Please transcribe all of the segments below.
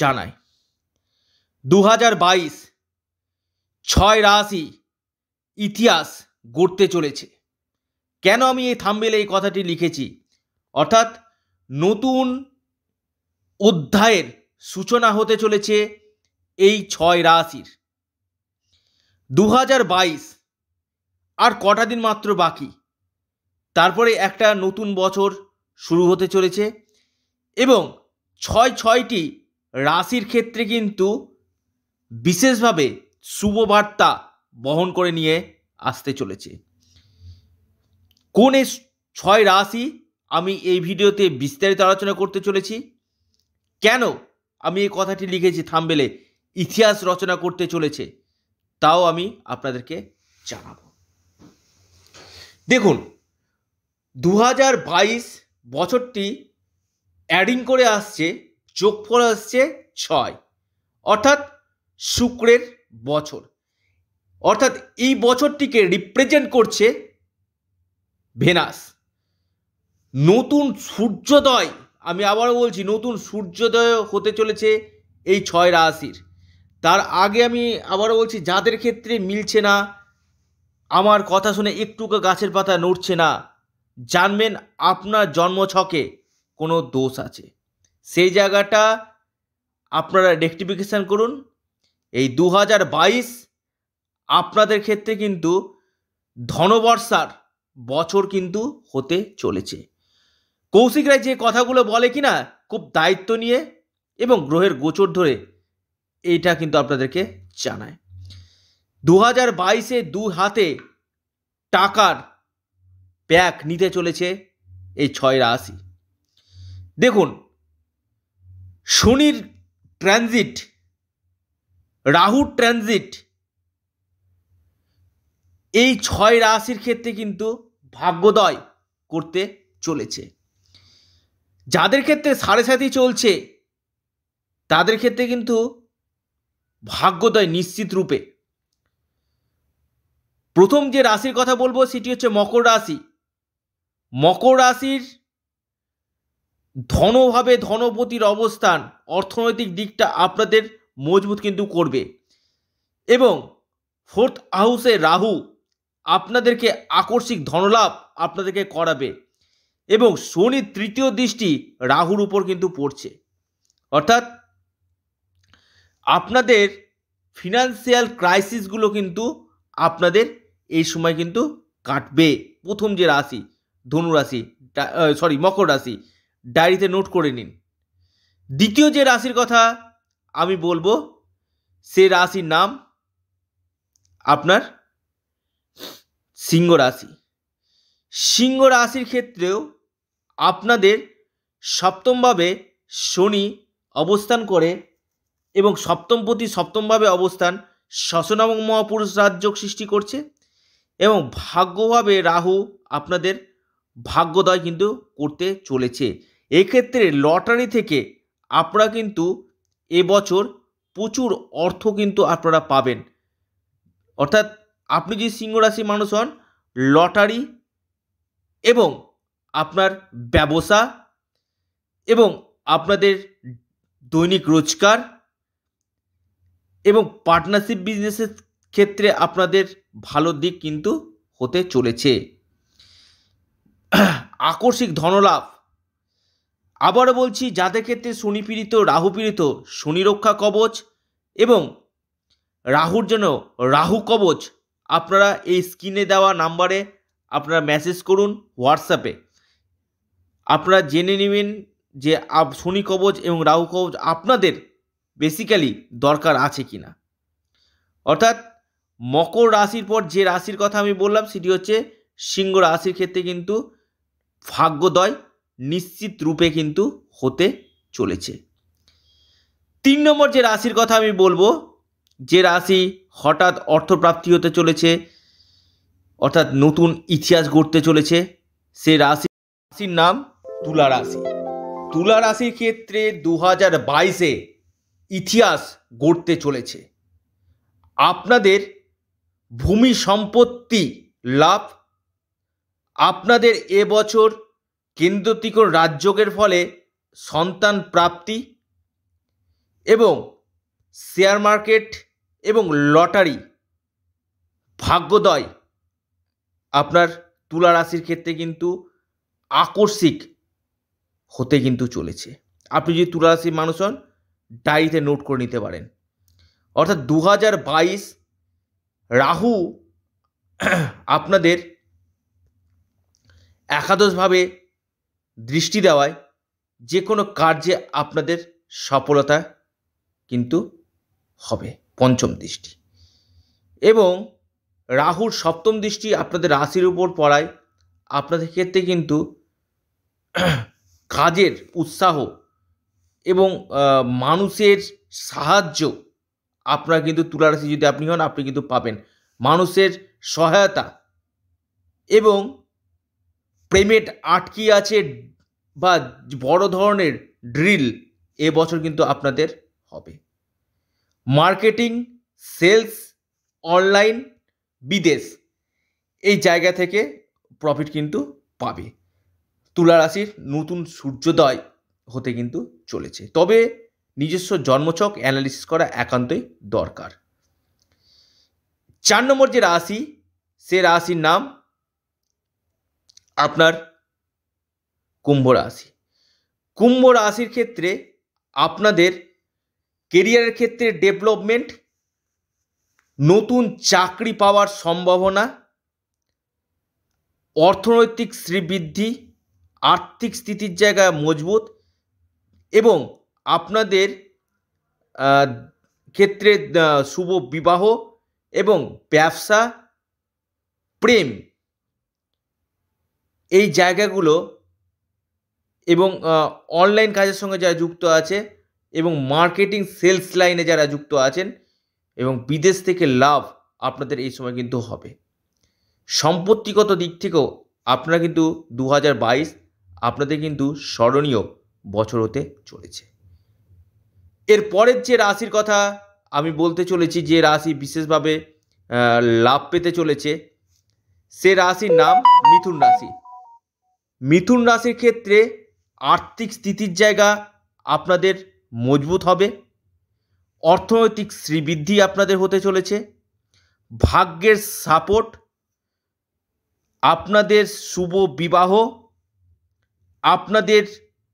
জানায় দু হাজার বাইশ ছয় রাশি ইতিহাস গড়তে চলেছে কেন আমি এই থাম্বেলে এই কথাটি লিখেছি অর্থাৎ নতুন অধ্যায়ের সূচনা হতে চলেছে এই ছয় রাশির দু হাজার বাইশ আর কটা দিন মাত্র বাকি তারপরে একটা নতুন বছর শুরু হতে চলেছে এবং ছয় ছয়টি রাশির ক্ষেত্রে কিন্তু বিশেষভাবে শুভ বার্তা বহন করে নিয়ে আসতে চলেছে কোন ছয় রাশি আমি এই ভিডিওতে বিস্তারিত আলোচনা করতে চলেছি কেন আমি এই কথাটি লিখেছি থামবেলে ইতিহাস রচনা করতে চলেছে তাও আমি আপনাদেরকে জানাব দেখুন দু বছরটি অ্যাডিং করে আসছে যোগফল আসছে ছয় অর্থাৎ শুক্রের বছর অর্থাৎ এই বছরটিকে রিপ্রেজেন্ট করছে ভেনাস নতুন সূর্যোদয় আমি আবারও বলছি নতুন সূর্যোদয় হতে চলেছে এই ছয় রাশির তার আগে আমি আবারও বলছি যাদের ক্ষেত্রে মিলছে না আমার কথা শুনে একটুকু গাছের পাতা নড়ছে না জানবেন আপনার জন্ম ছকে কোনো দোষ আছে সেই জায়গাটা আপনারা রেকটিফিকেশান করুন এই দু আপনাদের ক্ষেত্রে কিন্তু ধনবর্ষার বছর কিন্তু হতে চলেছে কৌশিক রায় যে কথাগুলো বলে কি না খুব দায়িত্ব নিয়ে এবং গ্রহের গোচর ধরে এটা কিন্তু আপনাদেরকে জানায় দু হাজার বাইশে দু হাতে টাকার ব্যাক নিতে চলেছে এই ছয় রাশি দেখুন শনির ট্রানজিট রাহুর ট্রানজিট এই ছয় রাশির ক্ষেত্রে কিন্তু ভাগ্যোদয় করতে চলেছে যাদের ক্ষেত্রে সাড়ে সাথী চলছে তাদের ক্ষেত্রে কিন্তু ভাগ্যোদয় নিশ্চিত রূপে প্রথম যে রাশির কথা বলবো সেটি হচ্ছে মকর রাশি মকর রাশির ধনভাবে ধনপতির অবস্থান অর্থনৈতিক দিকটা আপনাদের মজবুত কিন্তু করবে এবং ফোর্থ হাউসে রাহু আপনাদেরকে আকর্ষিক ধনলাভ আপনাদেরকে করাবে এবং শনি তৃতীয় দৃষ্টি রাহুর উপর কিন্তু পড়ছে অর্থাৎ আপনাদের ফিনান্সিয়াল ক্রাইসিসগুলো কিন্তু আপনাদের এই সময় কিন্তু কাটবে প্রথম যে রাশি ধনু রাশি সরি মকর রাশি ডায়েরিতে নোট করে নিন দ্বিতীয় যে রাশির কথা আমি বলবো সে রাশির নাম আপনার সিংহ রাশি সিংহ রাশির ক্ষেত্রেও আপনাদের সপ্তমভাবে শনি অবস্থান করে এবং সপ্তমপতি সপ্তমভাবে অবস্থান এবং মহাপুরুষ রাজ্য সৃষ্টি করছে এবং ভাগ্যভাবে রাহু আপনাদের ভাগ্যদয় কিন্তু করতে চলেছে এক্ষেত্রে লটারি থেকে আপনারা কিন্তু এবছর প্রচুর অর্থ কিন্তু আপনারা পাবেন অর্থাৎ আপনি যদি সিংহ মানুষ হন লটারি এবং আপনার ব্যবসা এবং আপনাদের দৈনিক রোজগার এবং পার্টনারশিপ বিজনেসের ক্ষেত্রে আপনাদের ভালো দিক কিন্তু হতে চলেছে আকস্মিক ধনলাভ আবার বলছি যাদের ক্ষেত্রে শনি পীড়িত রাহু পীড়িত শনি রক্ষা কবচ এবং রাহুর জন্য রাহু কবচ আপনারা এই স্ক্রিনে দেওয়া নাম্বারে আপনারা মেসেজ করুন হোয়াটসঅ্যাপে আপনারা জেনে নেবেন যে শনি কবচ এবং রাহু কবচ আপনাদের বেসিক্যালি দরকার আছে কি না অর্থাৎ মকর রাশির পর যে রাশির কথা আমি বললাম সেটি হচ্ছে সিংহ রাশির ক্ষেত্রে কিন্তু ভাগ্যদয় নিশ্চিত রূপে কিন্তু হতে চলেছে তিন নম্বর যে রাশির কথা আমি বলবো যে রাশি হঠাৎ অর্থপ্রাপ্তি হতে চলেছে অর্থাৎ নতুন ইতিহাস গড়তে চলেছে সে রাশি রাশির নাম তুলা রাশি তুলা রাশির ক্ষেত্রে দু হাজার বাইশে ইতিহাস গড়তে চলেছে আপনাদের ভূমি সম্পত্তি লাভ আপনাদের এবছর কেন্দ্র রাজযোগের ফলে সন্তান প্রাপ্তি এবং শেয়ার মার্কেট এবং লটারি ভাগ্যোদয় আপনার তুলা রাশির ক্ষেত্রে কিন্তু আকস্মিক হতে কিন্তু চলেছে আপনি যদি তুলা রাশির মানুষ হন ডায়েরিতে নোট করে নিতে পারেন অর্থাৎ দু হাজার বাইশ রাহু আপনাদের একাদশভাবে দৃষ্টি দেওয়ায় যে কোনো কার্যে আপনাদের সফলতা কিন্তু হবে পঞ্চম দৃষ্টি এবং রাহুর সপ্তম দৃষ্টি আপনাদের রাশির উপর পড়ায় আপনাদের ক্ষেত্রে কিন্তু কাজের উৎসাহ এবং মানুষের সাহায্য আপনার কিন্তু তুলারাশি যদি আপনি হন আপনি কিন্তু পাবেন মানুষের সহায়তা এবং পেমেন্ট আটকি আছে বা বড় ধরনের ড্রিল এ বছর কিন্তু আপনাদের হবে মার্কেটিং সেলস অনলাইন বিদেশ এই জায়গা থেকে প্রফিট কিন্তু পাবে তুলা রাশির নতুন সূর্যোদয় হতে কিন্তু চলেছে তবে নিজস্ব জন্মচক অ্যানালিসিস করা একান্তই দরকার চার নম্বর যে রাশি সে রাশির নাম আপনার কুম্ভ রাশি কুম্ভ রাশির ক্ষেত্রে আপনাদের কেরিয়ারের ক্ষেত্রে ডেভেলপমেন্ট নতুন চাকরি পাওয়ার সম্ভাবনা অর্থনৈতিক শ্রীবৃদ্ধি আর্থিক স্থিতির জায়গায় মজবুত এবং আপনাদের ক্ষেত্রে শুভ বিবাহ এবং ব্যবসা প্রেম এই জায়গাগুলো এবং অনলাইন কাজের সঙ্গে যারা যুক্ত আছে এবং মার্কেটিং সেলস লাইনে যারা যুক্ত আছেন এবং বিদেশ থেকে লাভ আপনাদের এই সময় কিন্তু হবে সম্পত্তিগত দিক থেকেও আপনারা কিন্তু দু আপনাদের কিন্তু স্মরণীয় বছর হতে চলেছে এর পরের যে রাশির কথা আমি বলতে চলেছি যে রাশি বিশেষভাবে লাভ পেতে চলেছে সে রাশির নাম মিথুন রাশি মিথুন রাশির ক্ষেত্রে আর্থিক স্থিতির জায়গা আপনাদের মজবুত হবে অর্থনৈতিক শ্রীবৃদ্ধি আপনাদের হতে চলেছে ভাগ্যের সাপোর্ট আপনাদের শুভ বিবাহ আপনাদের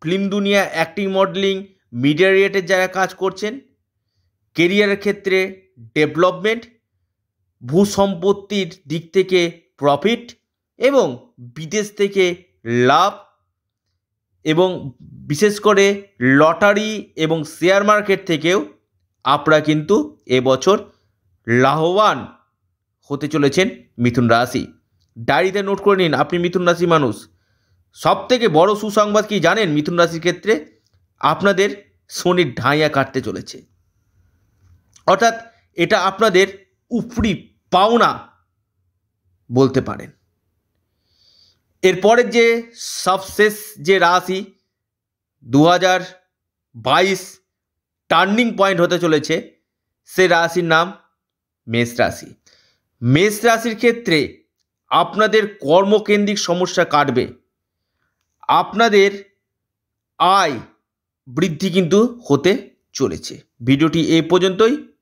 ফিল্ম দুনিয়া অ্যাক্টিং মডেলিং মিডিয়ারিয়েটের যারা কাজ করছেন কেরিয়ারের ক্ষেত্রে ডেভেলপমেন্ট ভূ সম্পত্তির দিক থেকে প্রফিট এবং বিদেশ থেকে লাভ এবং বিশেষ করে লটারি এবং শেয়ার মার্কেট থেকেও আপনারা কিন্তু এবছর লাভবান হতে চলেছেন মিথুন রাশি ডায়েরিতে নোট করে নিন আপনি মিথুন রাশি মানুষ সব থেকে বড় সুসংবাদ কি জানেন মিথুন রাশির ক্ষেত্রে আপনাদের শনির ঢাইয়া কাটতে চলেছে অর্থাৎ এটা আপনাদের উপরি পাওনা বলতে পারেন এরপরের যে সবশেষ যে রাশি দু হাজার বাইশ টার্নিং পয়েন্ট হতে চলেছে সে রাশির নাম মেষ রাশি মেষ রাশির ক্ষেত্রে আপনাদের কর্মকেন্দ্রিক সমস্যা কাটবে আপনাদের আয় বৃদ্ধি কিন্তু হতে চলেছে ভিডিওটি এ পর্যন্তই